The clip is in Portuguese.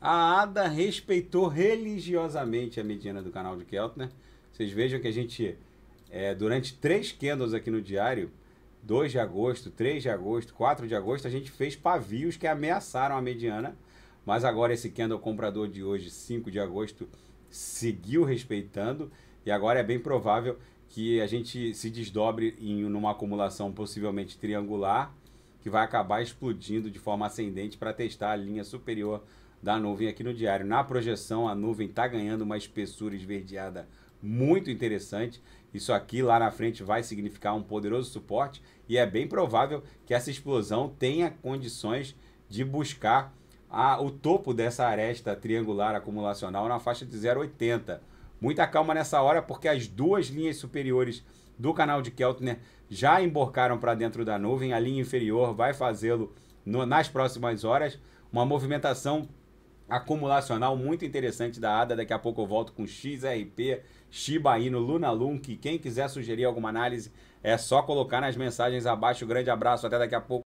A Ada respeitou religiosamente a mediana do canal de Keltner. Né? Vocês vejam que a gente, é, durante três candles aqui no diário, 2 de agosto, 3 de agosto, 4 de agosto, a gente fez pavios que ameaçaram a mediana. Mas agora esse candle comprador de hoje, 5 de agosto, seguiu respeitando. E agora é bem provável que a gente se desdobre em uma acumulação possivelmente triangular que vai acabar explodindo de forma ascendente para testar a linha superior da nuvem aqui no diário. Na projeção, a nuvem está ganhando uma espessura esverdeada muito interessante. Isso aqui lá na frente vai significar um poderoso suporte e é bem provável que essa explosão tenha condições de buscar a, o topo dessa aresta triangular acumulacional na faixa de 0,80. Muita calma nessa hora, porque as duas linhas superiores do canal de Keltner já emborcaram para dentro da nuvem. A linha inferior vai fazê-lo nas próximas horas. Uma movimentação acumulacional muito interessante da ADA. Daqui a pouco eu volto com XRP, Shiba Inu, Luna Lunk. Quem quiser sugerir alguma análise, é só colocar nas mensagens abaixo. Grande abraço, até daqui a pouco.